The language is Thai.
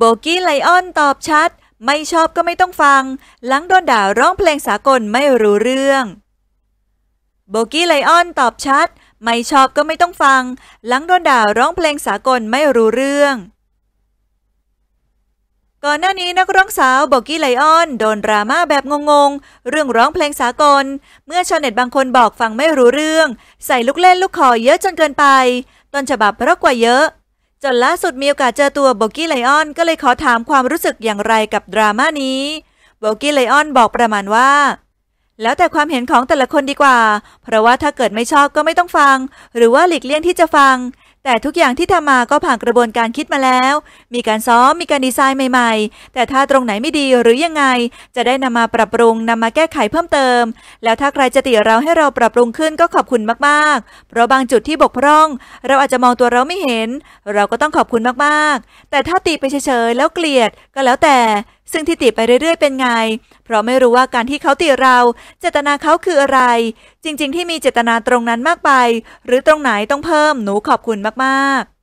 โบกี้ไลออนตอบชัด ไม่ชอบก็ไม่ต้องฟังหลังโดนด่าร้องเพลงสากลไม่รู้เรื่องโบกี้ไลออนตอบชัด ไม่ชอบก็ไม่ต้องฟังหลังโดนด่าร้องเพลงสากลไม่รู้เรื่อง ก่อนหน้านี้นักร้องสาวโบกี้ไลออนโดนดราม่าแบบงงๆเรื่องร้องเพลงสากล เมื่อชาวเน็ตบางคนบอกฟังไม่รู้เรื่อง ใส่ลูกเล่นลูกคอเยอะจนเกินไปต้นฉบับเพราะกว่าเยอะจนล่าสุดมีโอกาสเจอตัวโบกี้ไลออนก็เลยขอถามความรู้สึกอย่างไรกับดราม่านี้ โบกี้ไลออนบอกประมาณว่า แล้วแต่ความเห็นของแต่ละคนดีกว่า เพราะว่าถ้าเกิดไม่ชอบก็ไม่ต้องฟัง หรือว่าหลีกเลี่ยงที่จะฟังแต่ทุกอย่างที่ทำมาก็ผ่านกระบวนการคิดมาแล้ว มีการซ้อม มีการดีไซน์ใหม่ๆ แต่ถ้าตรงไหนไม่ดีหรือยังไง จะได้นำมาปรับปรุง นำมาแก้ไขเพิ่มเติม แล้วถ้าใครจะติเราให้เราปรับปรุงขึ้นก็ขอบคุณมากๆ เพราะบางจุดที่บกพร่อง เราอาจจะมองตัวเราไม่เห็น เราก็ต้องขอบคุณมากๆ แต่ถ้าติไปเฉยๆ แล้วเกลียด ก็แล้วแต่ซึ่งที่ตีไปเรื่อยๆ เป็นไง เพราะไม่รู้ว่าการที่เขาตีเราเจตนาเขาคืออะไร จริง ๆ ที่มีเจตนาตรงนั้นมากไป หรือตรงไหนต้องเพิ่มหนูขอบคุณมาก ๆ